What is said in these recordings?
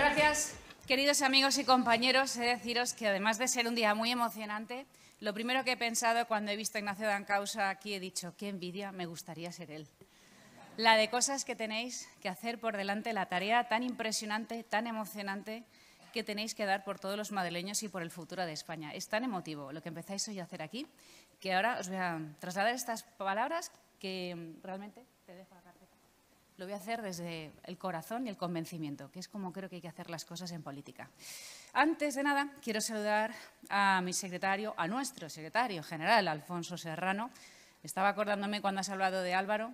gracias. Queridos amigos y compañeros, he de deciros que además de ser un día muy emocionante, lo primero que he pensado cuando he visto a Ignacio Dancausa aquí he dicho, qué envidia, me gustaría ser él. La de cosas que tenéis que hacer por delante, la tarea tan impresionante, tan emocionante que tenéis que dar por todos los madrileños y por el futuro de España. Es tan emotivo lo que empezáis hoy a hacer aquí que ahora os voy a trasladar estas palabras que realmente te dejo lo voy a hacer desde el corazón y el convencimiento, que es como creo que hay que hacer las cosas en política. Antes de nada, quiero saludar a mi secretario, a nuestro secretario general, Alfonso Serrano. Estaba acordándome cuando has hablado de Álvaro,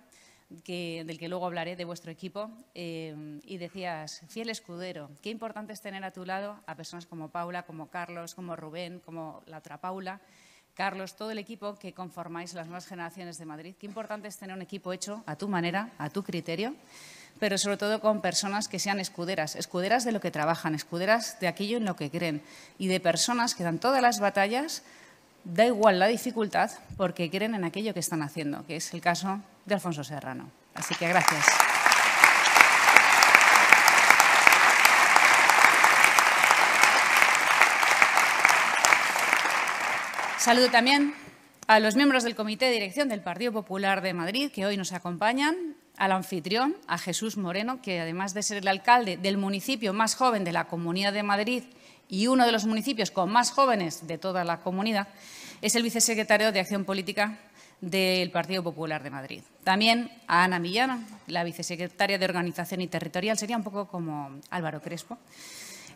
del que luego hablaré, de vuestro equipo, eh, y decías, fiel escudero, qué importante es tener a tu lado a personas como Paula, como Carlos, como Rubén, como la otra Paula, Carlos, todo el equipo que conformáis las nuevas generaciones de Madrid. Qué importante es tener un equipo hecho a tu manera, a tu criterio, pero sobre todo con personas que sean escuderas, escuderas de lo que trabajan, escuderas de aquello en lo que creen y de personas que dan todas las batallas, da igual la dificultad, porque creen en aquello que están haciendo, que es el caso de Alfonso Serrano. Así que gracias. Saludo también a los miembros del Comité de Dirección del Partido Popular de Madrid que hoy nos acompañan, al anfitrión, a Jesús Moreno, que además de ser el alcalde del municipio más joven de la Comunidad de Madrid y uno de los municipios con más jóvenes de toda la comunidad, es el vicesecretario de Acción Política del Partido Popular de Madrid. También a Ana Millana, la vicesecretaria de Organización y Territorial, sería un poco como Álvaro Crespo,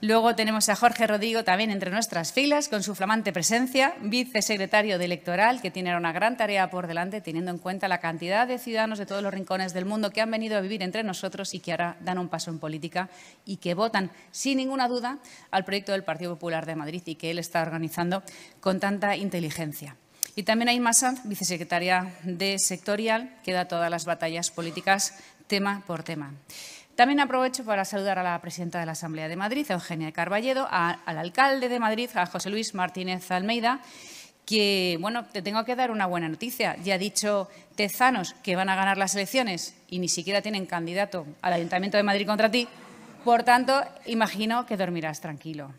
Luego tenemos a Jorge Rodrigo también entre nuestras filas con su flamante presencia, vicesecretario de Electoral, que tiene una gran tarea por delante, teniendo en cuenta la cantidad de ciudadanos de todos los rincones del mundo que han venido a vivir entre nosotros y que ahora dan un paso en política y que votan sin ninguna duda al proyecto del Partido Popular de Madrid y que él está organizando con tanta inteligencia. Y también hay Massa, vicesecretaria de Sectorial, que da todas las batallas políticas tema por tema. También aprovecho para saludar a la presidenta de la Asamblea de Madrid, Eugenia Carballedo, al alcalde de Madrid, a José Luis Martínez Almeida, que, bueno, te tengo que dar una buena noticia. Ya ha dicho Tezanos que van a ganar las elecciones y ni siquiera tienen candidato al Ayuntamiento de Madrid contra ti. Por tanto, imagino que dormirás tranquilo.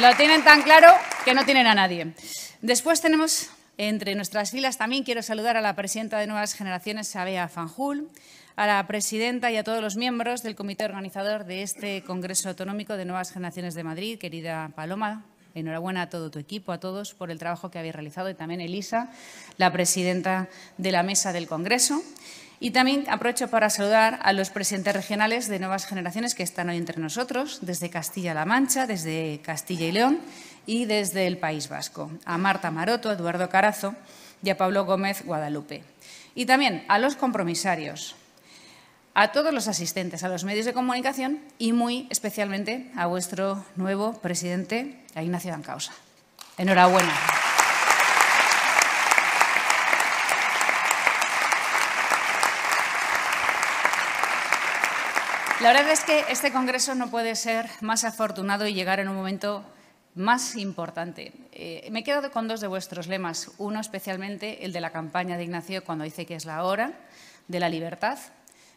Lo tienen tan claro que no tienen a nadie. Después tenemos entre nuestras filas también quiero saludar a la presidenta de Nuevas Generaciones, Sabea Fanjul, a la presidenta y a todos los miembros del comité organizador de este Congreso Autonómico de Nuevas Generaciones de Madrid, querida Paloma. Enhorabuena a todo tu equipo, a todos, por el trabajo que habéis realizado y también Elisa, la presidenta de la mesa del Congreso. Y también aprovecho para saludar a los presidentes regionales de nuevas generaciones que están hoy entre nosotros, desde Castilla-La Mancha, desde Castilla y León y desde el País Vasco, a Marta Maroto, Eduardo Carazo y a Pablo Gómez Guadalupe. Y también a los compromisarios, a todos los asistentes, a los medios de comunicación y muy especialmente a vuestro nuevo presidente, a Ignacio Dancausa. Enhorabuena. La verdad es que este Congreso no puede ser más afortunado y llegar en un momento más importante. Eh, me he quedado con dos de vuestros lemas, uno especialmente el de la campaña de Ignacio cuando dice que es la hora de la libertad,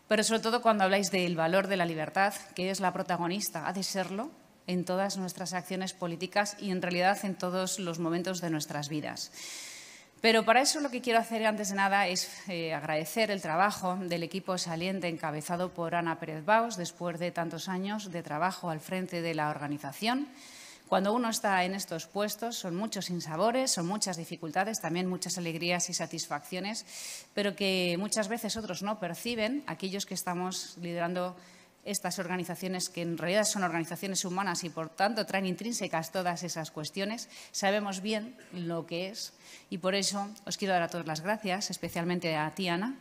pero sobre todo cuando habláis del valor de la libertad, que es la protagonista, ha de serlo en todas nuestras acciones políticas y en realidad en todos los momentos de nuestras vidas. Pero para eso lo que quiero hacer antes de nada es eh, agradecer el trabajo del equipo saliente encabezado por Ana Pérez Baus después de tantos años de trabajo al frente de la organización. Cuando uno está en estos puestos son muchos insabores, son muchas dificultades, también muchas alegrías y satisfacciones, pero que muchas veces otros no perciben, aquellos que estamos liderando estas organizaciones, que en realidad son organizaciones humanas y por tanto traen intrínsecas todas esas cuestiones, sabemos bien lo que es y por eso os quiero dar a todos las gracias, especialmente a Tiana,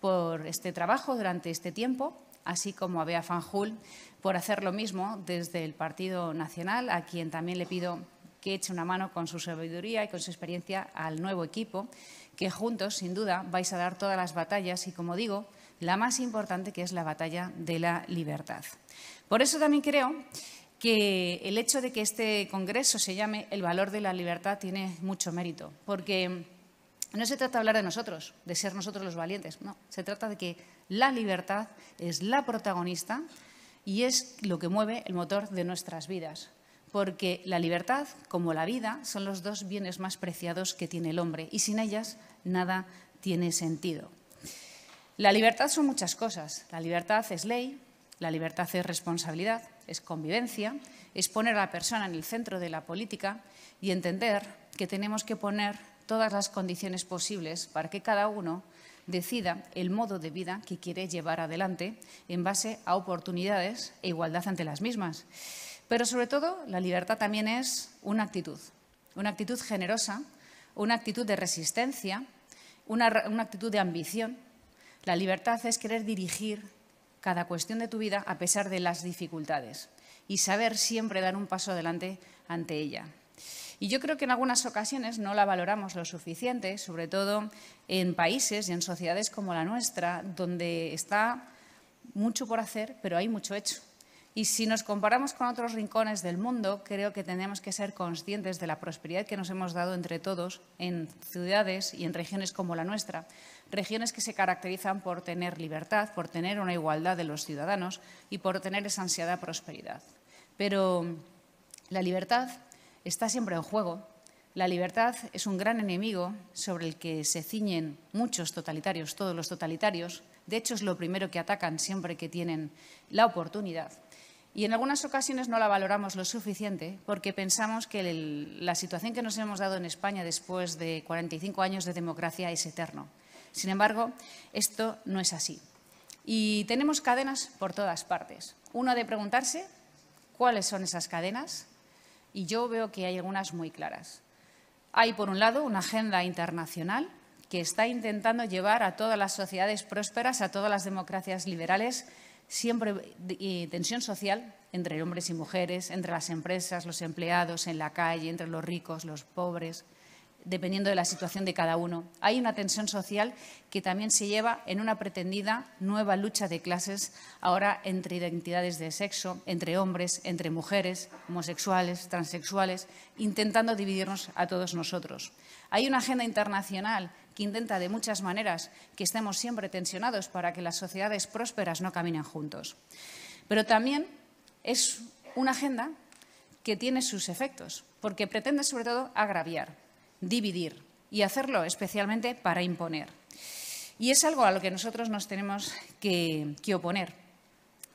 por este trabajo durante este tiempo, así como a Bea Fanjul por hacer lo mismo desde el Partido Nacional, a quien también le pido que eche una mano con su sabiduría y con su experiencia al nuevo equipo, que juntos, sin duda, vais a dar todas las batallas y, como digo, la más importante que es la batalla de la libertad. Por eso también creo que el hecho de que este Congreso se llame El valor de la libertad tiene mucho mérito, porque no se trata de hablar de nosotros, de ser nosotros los valientes, no, se trata de que la libertad es la protagonista y es lo que mueve el motor de nuestras vidas, porque la libertad, como la vida, son los dos bienes más preciados que tiene el hombre y sin ellas nada tiene sentido. La libertad son muchas cosas. La libertad es ley, la libertad es responsabilidad, es convivencia, es poner a la persona en el centro de la política y entender que tenemos que poner todas las condiciones posibles para que cada uno decida el modo de vida que quiere llevar adelante en base a oportunidades e igualdad ante las mismas. Pero sobre todo, la libertad también es una actitud, una actitud generosa, una actitud de resistencia, una, una actitud de ambición la libertad es querer dirigir cada cuestión de tu vida a pesar de las dificultades y saber siempre dar un paso adelante ante ella. Y yo creo que en algunas ocasiones no la valoramos lo suficiente, sobre todo en países y en sociedades como la nuestra, donde está mucho por hacer, pero hay mucho hecho. Y si nos comparamos con otros rincones del mundo, creo que tenemos que ser conscientes de la prosperidad que nos hemos dado entre todos en ciudades y en regiones como la nuestra, regiones que se caracterizan por tener libertad, por tener una igualdad de los ciudadanos y por tener esa ansiada prosperidad. Pero la libertad está siempre en juego. La libertad es un gran enemigo sobre el que se ciñen muchos totalitarios, todos los totalitarios. De hecho, es lo primero que atacan siempre que tienen la oportunidad. Y en algunas ocasiones no la valoramos lo suficiente porque pensamos que la situación que nos hemos dado en España después de 45 años de democracia es eterno. Sin embargo, esto no es así. Y tenemos cadenas por todas partes. Uno ha de preguntarse cuáles son esas cadenas y yo veo que hay algunas muy claras. Hay, por un lado, una agenda internacional que está intentando llevar a todas las sociedades prósperas, a todas las democracias liberales, siempre tensión social entre hombres y mujeres, entre las empresas, los empleados, en la calle, entre los ricos, los pobres dependiendo de la situación de cada uno. Hay una tensión social que también se lleva en una pretendida nueva lucha de clases ahora entre identidades de sexo, entre hombres, entre mujeres, homosexuales, transexuales, intentando dividirnos a todos nosotros. Hay una agenda internacional que intenta de muchas maneras que estemos siempre tensionados para que las sociedades prósperas no caminen juntos. Pero también es una agenda que tiene sus efectos, porque pretende sobre todo agraviar, dividir y hacerlo especialmente para imponer. Y es algo a lo que nosotros nos tenemos que, oponer,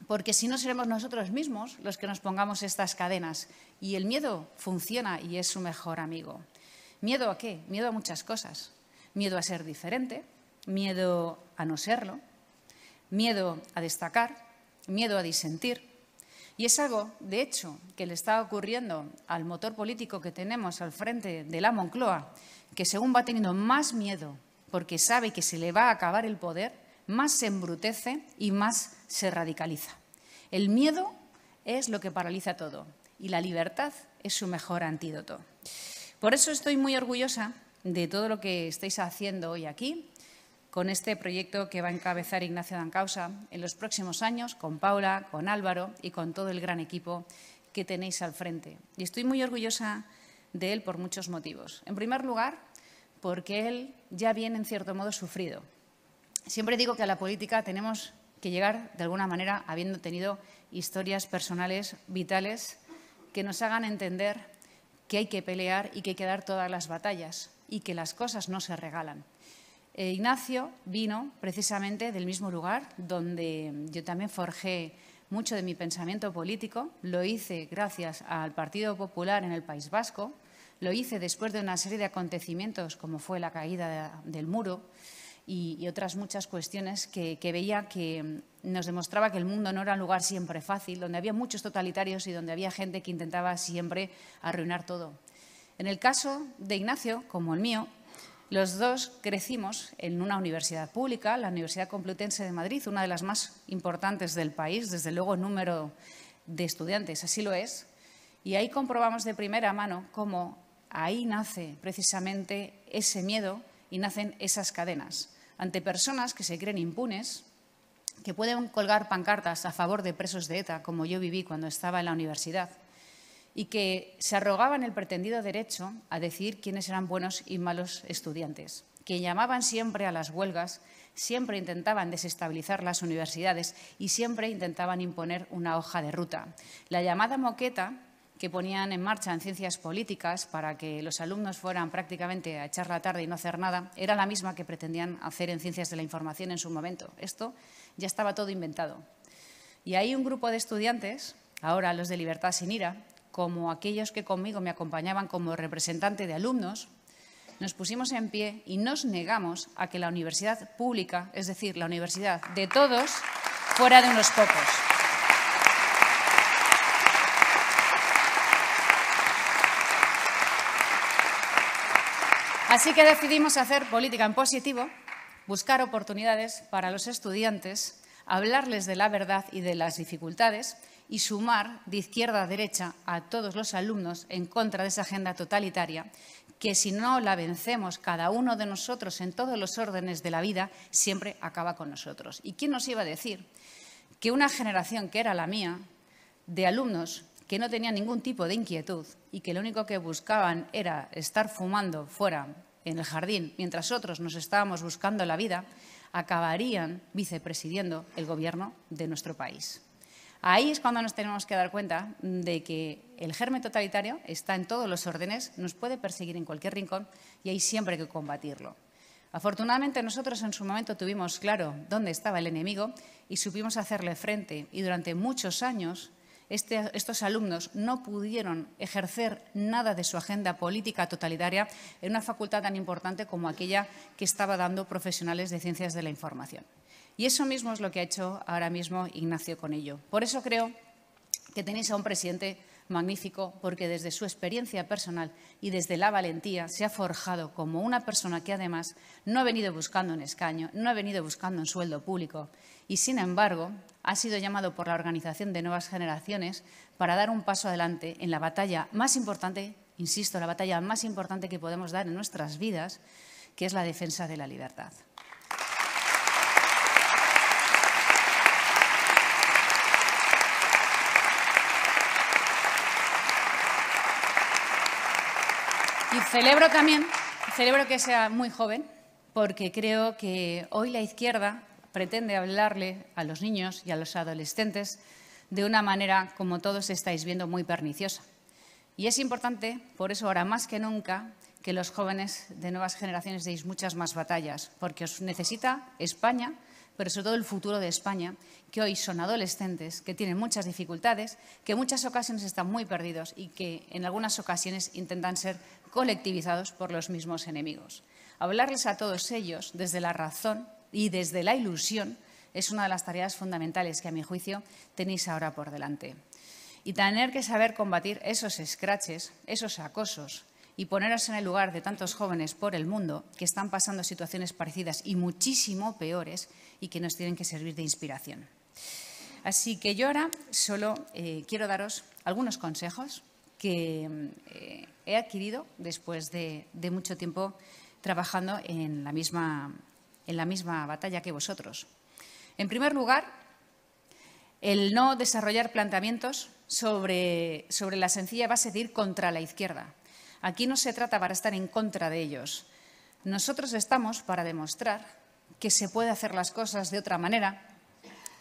porque si no seremos nosotros mismos los que nos pongamos estas cadenas. Y el miedo funciona y es su mejor amigo. ¿Miedo a qué? Miedo a muchas cosas. Miedo a ser diferente, miedo a no serlo, miedo a destacar, miedo a disentir, y es algo, de hecho, que le está ocurriendo al motor político que tenemos al frente de la Moncloa, que según va teniendo más miedo porque sabe que se le va a acabar el poder, más se embrutece y más se radicaliza. El miedo es lo que paraliza todo y la libertad es su mejor antídoto. Por eso estoy muy orgullosa de todo lo que estáis haciendo hoy aquí con este proyecto que va a encabezar Ignacio Dancausa en los próximos años, con Paula, con Álvaro y con todo el gran equipo que tenéis al frente. Y estoy muy orgullosa de él por muchos motivos. En primer lugar, porque él ya viene en cierto modo sufrido. Siempre digo que a la política tenemos que llegar de alguna manera habiendo tenido historias personales vitales que nos hagan entender que hay que pelear y que hay que dar todas las batallas y que las cosas no se regalan. Eh, Ignacio vino precisamente del mismo lugar donde yo también forjé mucho de mi pensamiento político. Lo hice gracias al Partido Popular en el País Vasco. Lo hice después de una serie de acontecimientos como fue la caída del muro y, otras muchas cuestiones que, que veía que nos demostraba que el mundo no era un lugar siempre fácil, donde había muchos totalitarios y donde había gente que intentaba siempre arruinar todo. En el caso de Ignacio, como el mío, los dos crecimos en una universidad pública, la Universidad Complutense de Madrid, una de las más importantes del país, desde luego número de estudiantes, así lo es. Y ahí comprobamos de primera mano cómo ahí nace precisamente ese miedo y nacen esas cadenas ante personas que se creen impunes, que pueden colgar pancartas a favor de presos de ETA, como yo viví cuando estaba en la universidad, y que se arrogaban el pretendido derecho a decir quiénes eran buenos y malos estudiantes, que llamaban siempre a las huelgas, siempre intentaban desestabilizar las universidades y siempre intentaban imponer una hoja de ruta. La llamada moqueta que ponían en marcha en ciencias políticas para que los alumnos fueran prácticamente a echar la tarde y no hacer nada, era la misma que pretendían hacer en ciencias de la información en su momento. Esto ya estaba todo inventado. Y ahí un grupo de estudiantes, ahora los de Libertad sin Ira, como aquellos que conmigo me acompañaban como representante de alumnos, nos pusimos en pie y nos negamos a que la universidad pública, es decir, la universidad de todos, fuera de unos pocos. Así que decidimos hacer política en positivo, buscar oportunidades para los estudiantes, hablarles de la verdad y de las dificultades y sumar de izquierda a derecha a todos los alumnos en contra de esa agenda totalitaria que si no la vencemos cada uno de nosotros en todos los órdenes de la vida, siempre acaba con nosotros. ¿Y quién nos iba a decir que una generación que era la mía, de alumnos que no tenían ningún tipo de inquietud y que lo único que buscaban era estar fumando fuera en el jardín, mientras otros nos estábamos buscando la vida, acabarían vicepresidiendo el gobierno de nuestro país? Ahí es cuando nos tenemos que dar cuenta de que el germen totalitario está en todos los órdenes, nos puede perseguir en cualquier rincón y hay siempre que combatirlo. Afortunadamente nosotros en su momento tuvimos claro dónde estaba el enemigo y supimos hacerle frente y durante muchos años este, estos alumnos no pudieron ejercer nada de su agenda política totalitaria en una facultad tan importante como aquella que estaba dando profesionales de ciencias de la información. Y eso mismo es lo que ha hecho ahora mismo Ignacio Conello. Por eso creo que tenéis a un presidente magnífico porque desde su experiencia personal y desde la valentía se ha forjado como una persona que además no ha venido buscando un escaño, no ha venido buscando un sueldo público y sin embargo ha sido llamado por la Organización de Nuevas Generaciones para dar un paso adelante en la batalla más importante, insisto, la batalla más importante que podemos dar en nuestras vidas, que es la defensa de la libertad. Y celebro también, celebro que sea muy joven, porque creo que hoy la izquierda pretende hablarle a los niños y a los adolescentes de una manera, como todos estáis viendo, muy perniciosa. Y es importante, por eso ahora más que nunca, que los jóvenes de nuevas generaciones deis muchas más batallas, porque os necesita España pero sobre todo el futuro de España, que hoy son adolescentes, que tienen muchas dificultades, que en muchas ocasiones están muy perdidos y que en algunas ocasiones intentan ser colectivizados por los mismos enemigos. Hablarles a todos ellos desde la razón y desde la ilusión es una de las tareas fundamentales que, a mi juicio, tenéis ahora por delante. Y tener que saber combatir esos escraches, esos acosos, y poneros en el lugar de tantos jóvenes por el mundo que están pasando situaciones parecidas y muchísimo peores y que nos tienen que servir de inspiración. Así que yo ahora solo eh, quiero daros algunos consejos que eh, he adquirido después de, mucho tiempo trabajando en la, misma, batalla que vosotros. En primer lugar, el no desarrollar planteamientos sobre, sobre la sencilla base de ir contra la izquierda. Aquí no se trata para estar en contra de ellos. Nosotros estamos para demostrar que se puede hacer las cosas de otra manera,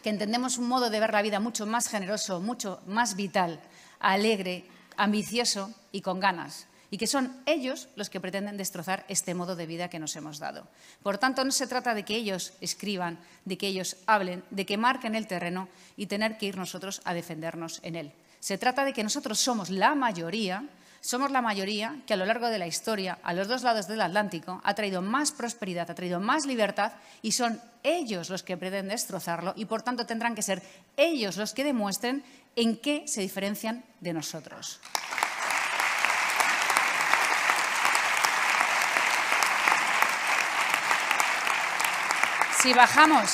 que entendemos un modo de ver la vida mucho más generoso, mucho más vital, alegre, ambicioso y con ganas y que son ellos los que pretenden destrozar este modo de vida que nos hemos dado. Por tanto, no se trata de que ellos escriban, de que ellos hablen, de que marquen el terreno y tener que ir nosotros a defendernos en él. Se trata de que nosotros somos la mayoría somos la mayoría que a lo largo de la historia, a los dos lados del Atlántico, ha traído más prosperidad, ha traído más libertad y son ellos los que pretenden destrozarlo y por tanto tendrán que ser ellos los que demuestren en qué se diferencian de nosotros. Si bajamos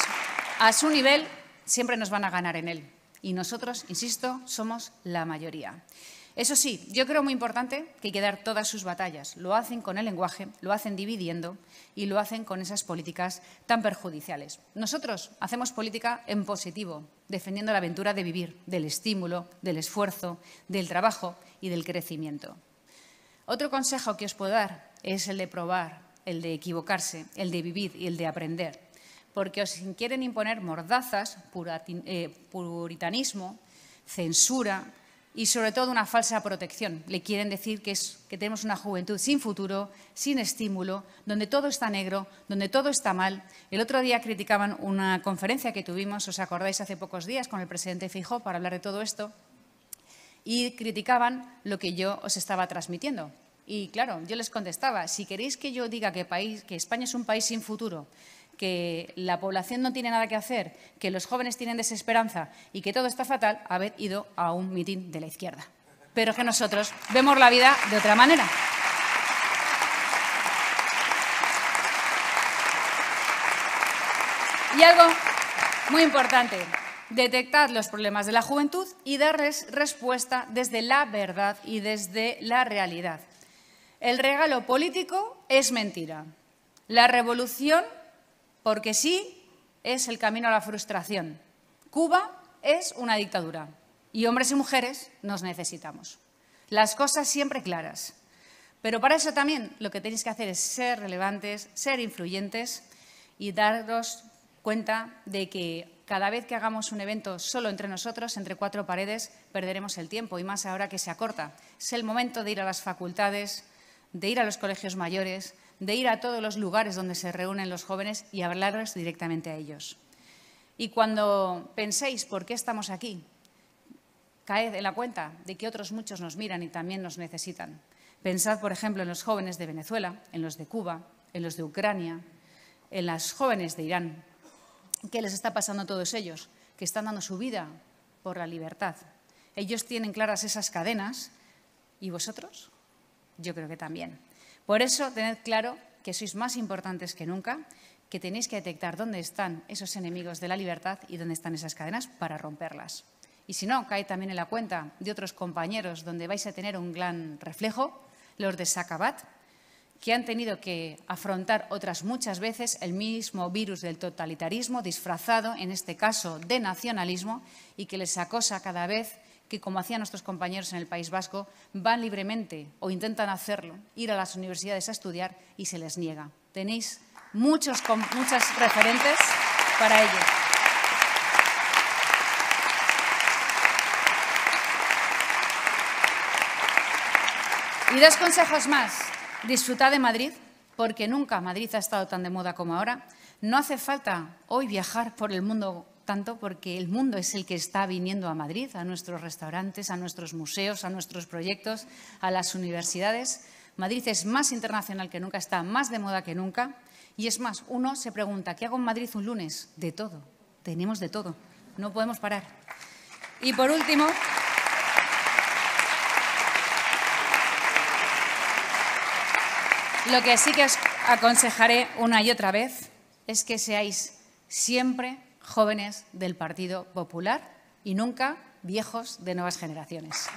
a su nivel, siempre nos van a ganar en él. Y nosotros, insisto, somos la mayoría. Eso sí, yo creo muy importante que hay que dar todas sus batallas. Lo hacen con el lenguaje, lo hacen dividiendo y lo hacen con esas políticas tan perjudiciales. Nosotros hacemos política en positivo, defendiendo la aventura de vivir, del estímulo, del esfuerzo, del trabajo y del crecimiento. Otro consejo que os puedo dar es el de probar, el de equivocarse, el de vivir y el de aprender, porque os quieren imponer mordazas, eh, puritanismo, censura, y sobre todo una falsa protección. Le quieren decir que, tenemos una juventud sin futuro, sin estímulo, donde todo está negro, donde todo está mal. El otro día criticaban una conferencia que tuvimos, os acordáis, hace pocos días con el presidente Fijó para hablar de todo esto, y criticaban lo que yo os estaba transmitiendo. Y claro, yo les contestaba, si queréis que yo diga que, que España es un país sin futuro, que la población no tiene nada que hacer, que los jóvenes tienen desesperanza y que todo está fatal, haber ido a un mitin de la izquierda. Pero que nosotros vemos la vida de otra manera. Y algo muy importante, detectar los problemas de la juventud y darles respuesta desde la verdad y desde la realidad. El regalo político es mentira. La revolución porque sí es el camino a la frustración. Cuba es una dictadura y hombres y mujeres nos necesitamos. Las cosas siempre claras. Pero para eso también lo que tenéis que hacer es ser relevantes, ser influyentes y daros cuenta de que cada vez que hagamos un evento solo entre nosotros, entre cuatro paredes, perderemos el tiempo y más ahora que se acorta. Es el momento de ir a las facultades, de ir a los colegios mayores, de ir a todos los lugares donde se reúnen los jóvenes y hablarles directamente a ellos. Y cuando penséis por qué estamos aquí, caed en la cuenta de que otros muchos nos miran y también nos necesitan. Pensad, por ejemplo, en los jóvenes de Venezuela, en los de Cuba, en los de Ucrania, en las jóvenes de Irán. ¿Qué les está pasando a todos ellos? Que están dando su vida por la libertad. Ellos tienen claras esas cadenas y vosotros, yo creo que también. Por eso, tened claro que sois más importantes que nunca, que tenéis que detectar dónde están esos enemigos de la libertad y dónde están esas cadenas para romperlas. Y si no, cae también en la cuenta de otros compañeros donde vais a tener un gran reflejo, los de Sakabat, que han tenido que afrontar otras muchas veces el mismo virus del totalitarismo disfrazado, en este caso, de nacionalismo, y que les acosa cada vez que, como hacían nuestros compañeros en el País Vasco, van libremente o intentan hacerlo, ir a las universidades a estudiar y se les niega. Tenéis muchos, muchas referentes para ello. Y dos consejos más. Disfrutad de Madrid, porque nunca Madrid ha estado tan de moda como ahora. No hace falta hoy viajar por el mundo tanto porque el mundo es el que está viniendo a Madrid, a nuestros restaurantes, a nuestros museos, a nuestros proyectos, a las universidades. Madrid es más internacional que nunca, está más de moda que nunca. Y es más, uno se pregunta, ¿qué hago en Madrid un lunes? De todo, tenemos de todo, no podemos parar. Y por último... Lo que sí que os aconsejaré una y otra vez es que seáis siempre jóvenes del Partido Popular y nunca viejos de nuevas generaciones.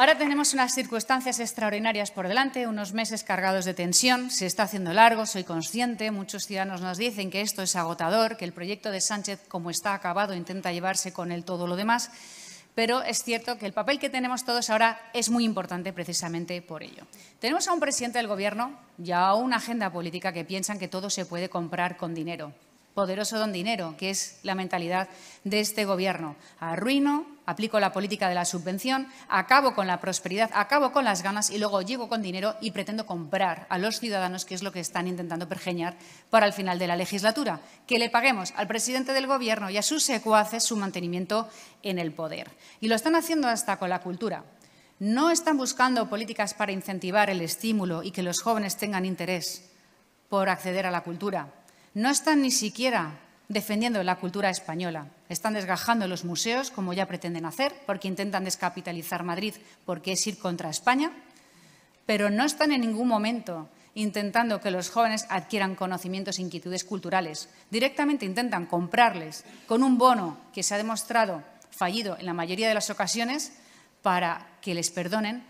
Ahora tenemos unas circunstancias extraordinarias por delante, unos meses cargados de tensión. Se está haciendo largo, soy consciente. Muchos ciudadanos nos dicen que esto es agotador, que el proyecto de Sánchez, como está acabado, intenta llevarse con él todo lo demás. Pero es cierto que el papel que tenemos todos ahora es muy importante precisamente por ello. Tenemos a un presidente del Gobierno y a una agenda política que piensan que todo se puede comprar con dinero poderoso don dinero, que es la mentalidad de este gobierno. Arruino, aplico la política de la subvención, acabo con la prosperidad, acabo con las ganas y luego llego con dinero y pretendo comprar a los ciudadanos, que es lo que están intentando pergeñar para el final de la legislatura, que le paguemos al presidente del gobierno y a sus secuaces su mantenimiento en el poder. Y lo están haciendo hasta con la cultura. No están buscando políticas para incentivar el estímulo y que los jóvenes tengan interés por acceder a la cultura no están ni siquiera defendiendo la cultura española. Están desgajando los museos, como ya pretenden hacer, porque intentan descapitalizar Madrid, porque es ir contra España, pero no están en ningún momento intentando que los jóvenes adquieran conocimientos e inquietudes culturales. Directamente intentan comprarles con un bono que se ha demostrado fallido en la mayoría de las ocasiones para que les perdonen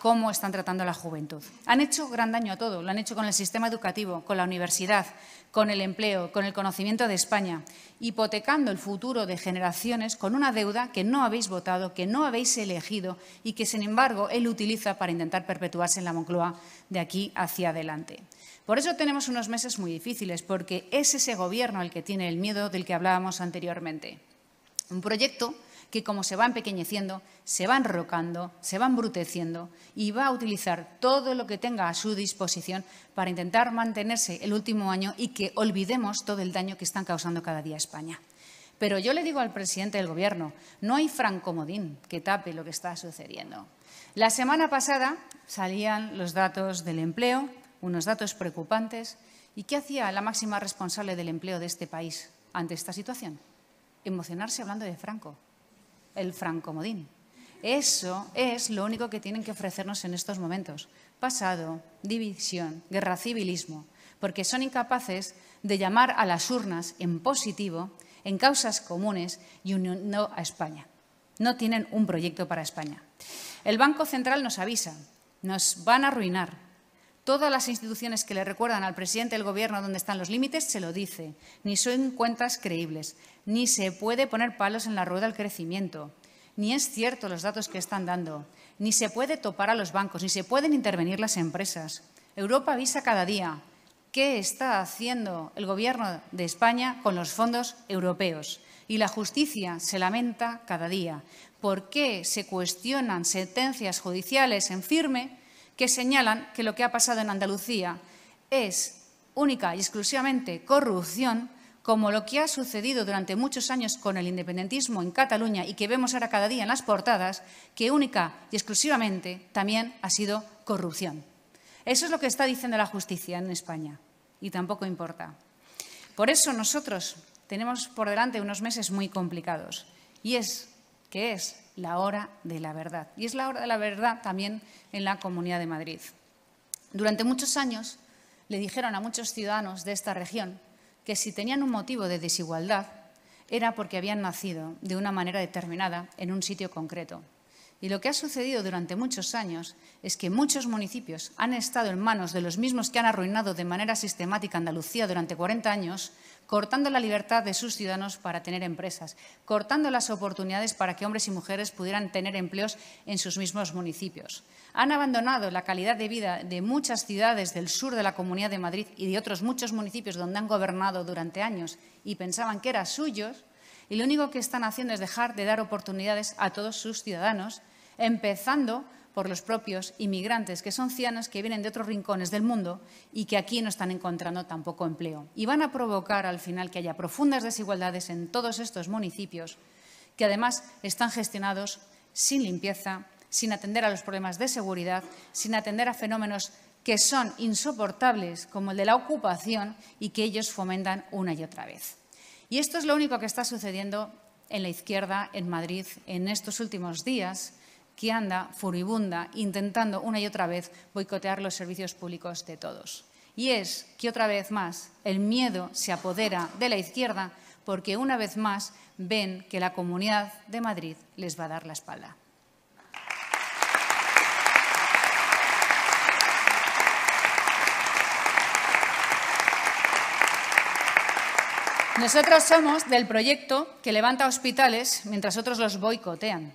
cómo están tratando la juventud. Han hecho gran daño a todo, lo han hecho con el sistema educativo, con la universidad, con el empleo, con el conocimiento de España, hipotecando el futuro de generaciones con una deuda que no habéis votado, que no habéis elegido y que, sin embargo, él utiliza para intentar perpetuarse en la Moncloa de aquí hacia adelante. Por eso tenemos unos meses muy difíciles, porque es ese gobierno el que tiene el miedo del que hablábamos anteriormente. Un proyecto que como se va empequeñeciendo, se va enrocando, se va embruteciendo y va a utilizar todo lo que tenga a su disposición para intentar mantenerse el último año y que olvidemos todo el daño que están causando cada día España. Pero yo le digo al presidente del Gobierno, no hay francomodín que tape lo que está sucediendo. La semana pasada salían los datos del empleo, unos datos preocupantes. ¿Y qué hacía la máxima responsable del empleo de este país ante esta situación? Emocionarse hablando de Franco el francomodín. Eso es lo único que tienen que ofrecernos en estos momentos. Pasado, división, guerra civilismo, porque son incapaces de llamar a las urnas en positivo, en causas comunes y uniendo a España. No tienen un proyecto para España. El Banco Central nos avisa, nos van a arruinar, Todas las instituciones que le recuerdan al presidente del Gobierno dónde están los límites se lo dice. Ni son cuentas creíbles, ni se puede poner palos en la rueda al crecimiento, ni es cierto los datos que están dando, ni se puede topar a los bancos, ni se pueden intervenir las empresas. Europa avisa cada día qué está haciendo el Gobierno de España con los fondos europeos. Y la justicia se lamenta cada día. ¿Por qué se cuestionan sentencias judiciales en firme? que señalan que lo que ha pasado en Andalucía es única y exclusivamente corrupción, como lo que ha sucedido durante muchos años con el independentismo en Cataluña y que vemos ahora cada día en las portadas, que única y exclusivamente también ha sido corrupción. Eso es lo que está diciendo la justicia en España y tampoco importa. Por eso nosotros tenemos por delante unos meses muy complicados y es que es la hora de la verdad. Y es la hora de la verdad también en la Comunidad de Madrid. Durante muchos años le dijeron a muchos ciudadanos de esta región que si tenían un motivo de desigualdad era porque habían nacido de una manera determinada en un sitio concreto. Y lo que ha sucedido durante muchos años es que muchos municipios han estado en manos de los mismos que han arruinado de manera sistemática Andalucía durante 40 años, cortando la libertad de sus ciudadanos para tener empresas, cortando las oportunidades para que hombres y mujeres pudieran tener empleos en sus mismos municipios. Han abandonado la calidad de vida de muchas ciudades del sur de la Comunidad de Madrid y de otros muchos municipios donde han gobernado durante años y pensaban que eran suyos y lo único que están haciendo es dejar de dar oportunidades a todos sus ciudadanos, empezando por los propios inmigrantes, que son cianos, que vienen de otros rincones del mundo y que aquí no están encontrando tampoco empleo. Y van a provocar al final que haya profundas desigualdades en todos estos municipios, que además están gestionados sin limpieza, sin atender a los problemas de seguridad, sin atender a fenómenos que son insoportables, como el de la ocupación, y que ellos fomentan una y otra vez. Y esto es lo único que está sucediendo en la izquierda en Madrid en estos últimos días, que anda furibunda intentando una y otra vez boicotear los servicios públicos de todos. Y es que otra vez más el miedo se apodera de la izquierda porque una vez más ven que la Comunidad de Madrid les va a dar la espalda. Nosotros somos del proyecto que levanta hospitales mientras otros los boicotean.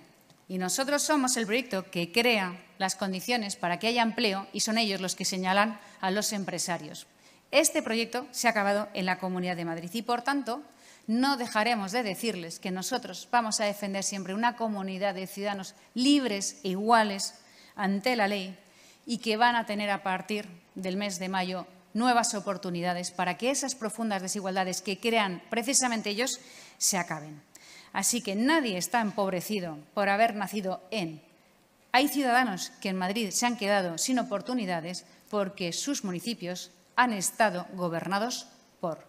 Y nosotros somos el proyecto que crea las condiciones para que haya empleo y son ellos los que señalan a los empresarios. Este proyecto se ha acabado en la Comunidad de Madrid y, por tanto, no dejaremos de decirles que nosotros vamos a defender siempre una comunidad de ciudadanos libres e iguales ante la ley y que van a tener a partir del mes de mayo nuevas oportunidades para que esas profundas desigualdades que crean precisamente ellos se acaben. Así que nadie está empobrecido por haber nacido en. Hay ciudadanos que en Madrid se han quedado sin oportunidades porque sus municipios han estado gobernados por.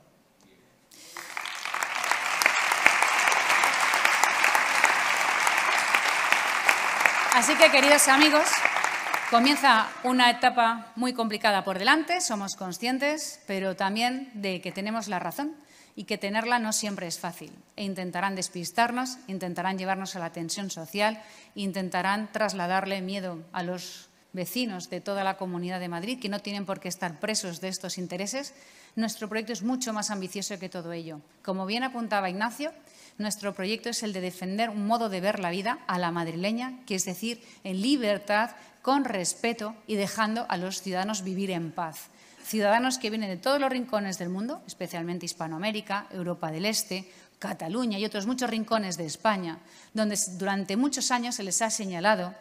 Así que, queridos amigos, Comienza una etapa muy complicada por delante, somos conscientes, pero también de que tenemos la razón y que tenerla no siempre es fácil. E intentarán despistarnos, intentarán llevarnos a la tensión social, intentarán trasladarle miedo a los vecinos de toda la Comunidad de Madrid, que no tienen por qué estar presos de estos intereses. Nuestro proyecto es mucho más ambicioso que todo ello. Como bien apuntaba Ignacio, nuestro proyecto es el de defender un modo de ver la vida a la madrileña, que es decir, en libertad, con respeto y dejando a los ciudadanos vivir en paz. Ciudadanos que vienen de todos los rincones del mundo, especialmente Hispanoamérica, Europa del Este, Cataluña y otros muchos rincones de España, donde durante muchos años se les ha señalado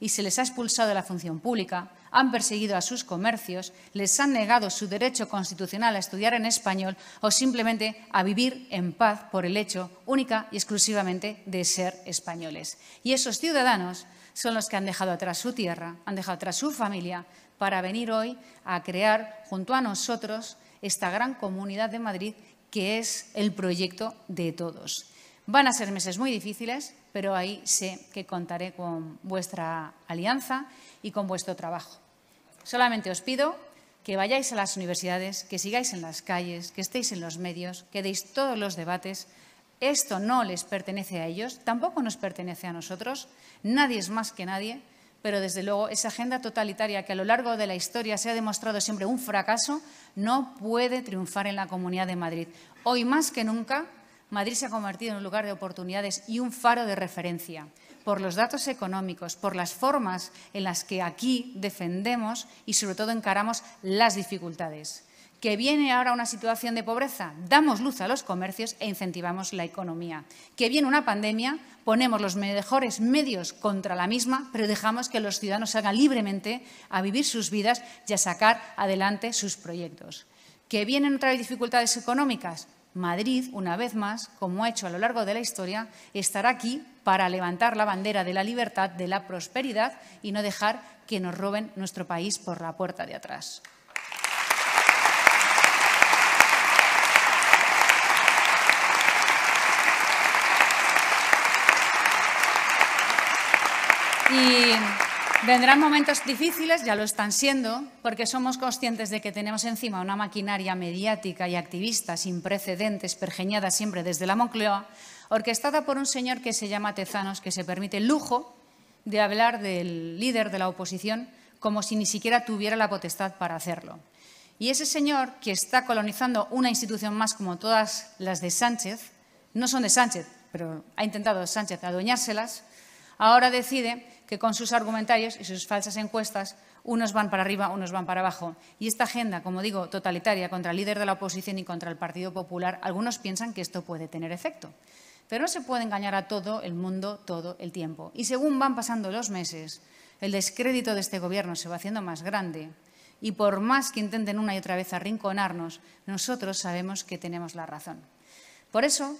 y se les ha expulsado de la función pública, han perseguido a sus comercios, les han negado su derecho constitucional a estudiar en español o simplemente a vivir en paz por el hecho única y exclusivamente de ser españoles. Y esos ciudadanos son los que han dejado atrás su tierra, han dejado atrás su familia para venir hoy a crear junto a nosotros esta gran comunidad de Madrid que es el proyecto de todos. Van a ser meses muy difíciles, pero ahí sé que contaré con vuestra alianza y con vuestro trabajo. Solamente os pido que vayáis a las universidades, que sigáis en las calles, que estéis en los medios, que deis todos los debates. Esto no les pertenece a ellos, tampoco nos pertenece a nosotros, nadie es más que nadie, pero desde luego esa agenda totalitaria que a lo largo de la historia se ha demostrado siempre un fracaso, no puede triunfar en la Comunidad de Madrid. Hoy más que nunca Madrid se ha convertido en un lugar de oportunidades y un faro de referencia por los datos económicos, por las formas en las que aquí defendemos y sobre todo encaramos las dificultades. Que viene ahora una situación de pobreza, damos luz a los comercios e incentivamos la economía. Que viene una pandemia, ponemos los mejores medios contra la misma, pero dejamos que los ciudadanos salgan libremente a vivir sus vidas y a sacar adelante sus proyectos. Que vienen otras dificultades económicas, Madrid, una vez más, como ha hecho a lo largo de la historia, estará aquí para levantar la bandera de la libertad, de la prosperidad y no dejar que nos roben nuestro país por la puerta de atrás. Y Vendrán momentos difíciles, ya lo están siendo, porque somos conscientes de que tenemos encima una maquinaria mediática y activista sin precedentes, pergeñada siempre desde la Moncloa, orquestada por un señor que se llama Tezanos, que se permite el lujo de hablar del líder de la oposición como si ni siquiera tuviera la potestad para hacerlo. Y ese señor, que está colonizando una institución más como todas las de Sánchez, no son de Sánchez, pero ha intentado Sánchez adueñárselas, ahora decide que con sus argumentarios y sus falsas encuestas unos van para arriba, unos van para abajo. Y esta agenda, como digo, totalitaria contra el líder de la oposición y contra el Partido Popular, algunos piensan que esto puede tener efecto. Pero no se puede engañar a todo el mundo todo el tiempo. Y según van pasando los meses, el descrédito de este gobierno se va haciendo más grande. Y por más que intenten una y otra vez arrinconarnos, nosotros sabemos que tenemos la razón. Por eso,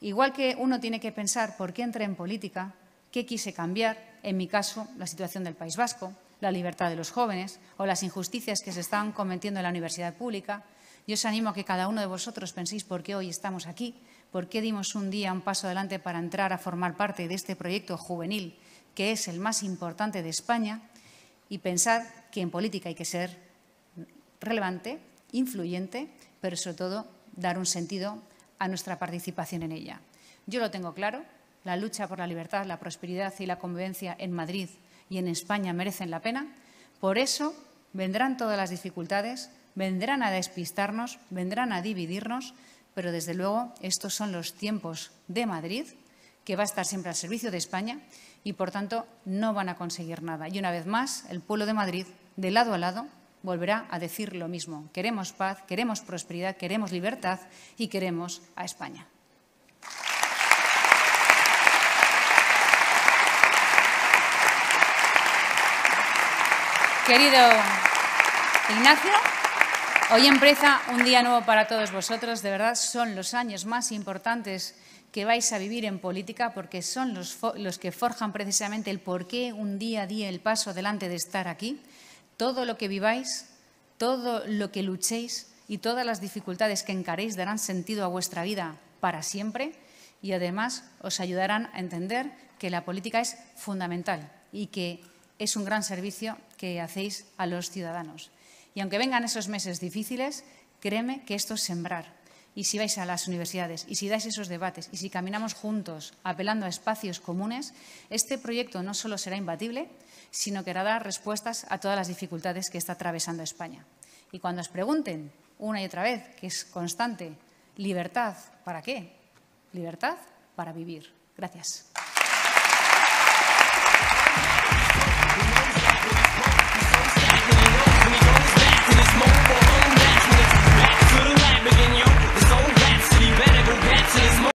igual que uno tiene que pensar por qué entra en política, qué quise cambiar, en mi caso, la situación del País Vasco, la libertad de los jóvenes o las injusticias que se están cometiendo en la universidad pública. Yo os animo a que cada uno de vosotros penséis por qué hoy estamos aquí, por qué dimos un día un paso adelante para entrar a formar parte de este proyecto juvenil que es el más importante de España y pensar que en política hay que ser relevante, influyente, pero sobre todo dar un sentido a nuestra participación en ella. Yo lo tengo claro, la lucha por la libertad, la prosperidad y la convivencia en Madrid y en España merecen la pena, por eso vendrán todas las dificultades, vendrán a despistarnos, vendrán a dividirnos, pero desde luego estos son los tiempos de Madrid, que va a estar siempre al servicio de España y por tanto no van a conseguir nada. Y una vez más, el pueblo de Madrid, de lado a lado, volverá a decir lo mismo. Queremos paz, queremos prosperidad, queremos libertad y queremos a España. Querido Ignacio, hoy empieza un día nuevo para todos vosotros. De verdad, son los años más importantes que vais a vivir en política porque son los, que forjan precisamente el porqué un día a día el paso adelante de estar aquí. Todo lo que viváis, todo lo que luchéis y todas las dificultades que encaréis darán sentido a vuestra vida para siempre y además os ayudarán a entender que la política es fundamental y que es un gran servicio que hacéis a los ciudadanos. Y aunque vengan esos meses difíciles, créeme que esto es sembrar. Y si vais a las universidades, y si dais esos debates, y si caminamos juntos apelando a espacios comunes, este proyecto no solo será imbatible, sino que dará respuestas a todas las dificultades que está atravesando España. Y cuando os pregunten una y otra vez, que es constante, libertad, ¿para qué? Libertad para vivir. Gracias.